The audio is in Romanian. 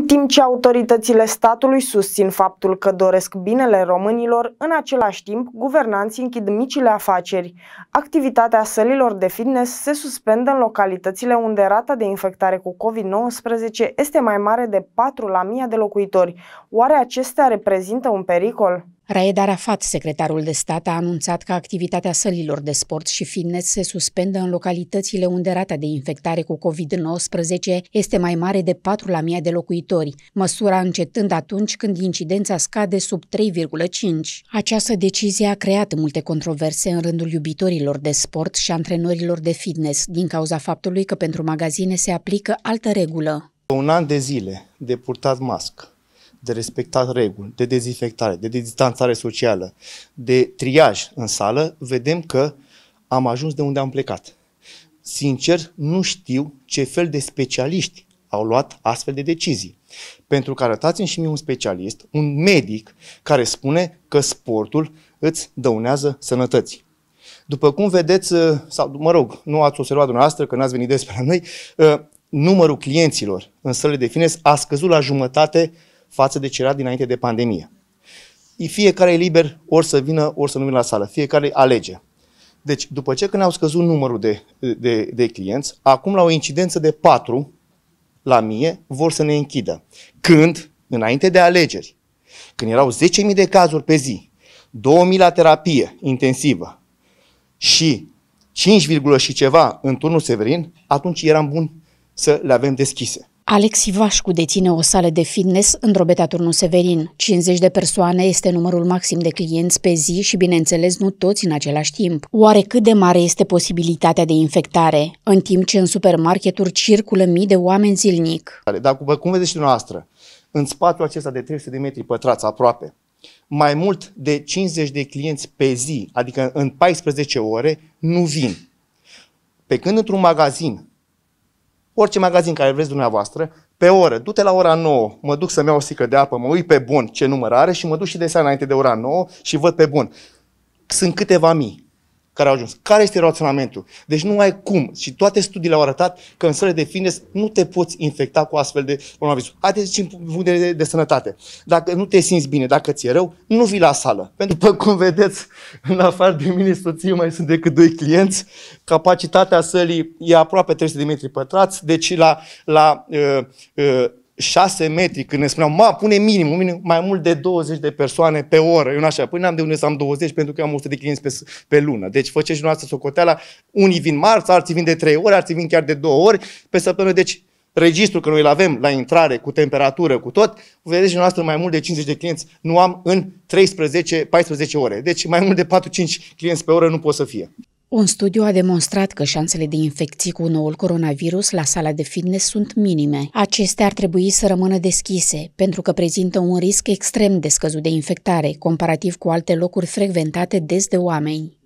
În timp ce autoritățile statului susțin faptul că doresc binele românilor, în același timp, guvernanții închid micile afaceri. Activitatea sălilor de fitness se suspendă în localitățile unde rata de infectare cu COVID-19 este mai mare de 4 la 1000 de locuitori. Oare acestea reprezintă un pericol? Raed Arafat, secretarul de stat, a anunțat că activitatea sălilor de sport și fitness se suspendă în localitățile unde rata de infectare cu COVID-19 este mai mare de 4 la 1000 de locuitori, măsura încetând atunci când incidența scade sub 3,5. Această decizie a creat multe controverse în rândul iubitorilor de sport și antrenorilor de fitness, din cauza faptului că pentru magazine se aplică altă regulă. Un an de zile de purtat mască de respectat reguli, de dezinfectare, de distanțare socială, de triaj în sală, vedem că am ajuns de unde am plecat. Sincer, nu știu ce fel de specialiști au luat astfel de decizii. Pentru că arătați-mi și mie un specialist, un medic, care spune că sportul îți dăunează sănătății. După cum vedeți, sau mă rog, nu ați observat dumneavoastră că n-ați venit despre noi, numărul clienților în sălile de fitness a scăzut la jumătate față de ce era dinainte de pandemie. Fiecare e liber ori să vină, ori să nu vină la sală. Fiecare alege. Deci, după ce când au scăzut numărul de, de, de clienți, acum la o incidență de 4 la mie vor să ne închidă. Când, înainte de alegeri, când erau 10.000 de cazuri pe zi, 2.000 la terapie intensivă și 5, și ceva în turnul Severin, atunci eram bun să le avem deschise. Alex Ivașcu deține o sală de fitness în Drobeta Turnu Severin. 50 de persoane este numărul maxim de clienți pe zi și, bineînțeles, nu toți în același timp. Oare cât de mare este posibilitatea de infectare, în timp ce în supermarketuri circulă mii de oameni zilnic? Dar cum vedeți și dumneavoastră, în spațiul acesta de 300 de metri pătrați aproape, mai mult de 50 de clienți pe zi, adică în 14 ore, nu vin. Pe când într-un magazin orice magazin care vreți dumneavoastră, pe oră, du-te la ora 9, mă duc să-mi iau o sică de apă, mă uit pe bun ce număr are și mă duc și de seara înainte de ora 9 și văd pe bun. Sunt câteva mii care au ajuns. Care este raționamentul? Deci nu ai cum. Și toate studiile au arătat că în sălile de fitness nu te poți infecta cu astfel de coronavirus. Haideți în punct de, de, de sănătate. Dacă nu te simți bine, dacă ți-e rău, nu vii la sală. Pentru că, cum vedeți, în afară de mine soție mai sunt decât doi clienți. Capacitatea sălii e aproape 300 de metri pătrați, deci la, la uh, uh, 6 metri, când ne spuneau, ma, pune minim, minim, mai mult de 20 de persoane pe oră. Eu așa, până n-am de unde să am 20 pentru că am 100 de clienți pe, pe lună. Deci făceți și noastră socoteala, unii vin marți, alții vin de 3 ori, alții vin chiar de 2 ori pe săptămână. Deci registrul că noi îl avem la intrare, cu temperatură, cu tot, vedeți noastră mai mult de 50 de clienți nu am în 13-14 ore. Deci mai mult de 4-5 clienți pe oră nu pot să fie. Un studiu a demonstrat că șansele de infecții cu noul coronavirus la sala de fitness sunt minime. Acestea ar trebui să rămână deschise, pentru că prezintă un risc extrem de scăzut de infectare, comparativ cu alte locuri frecventate des de oameni.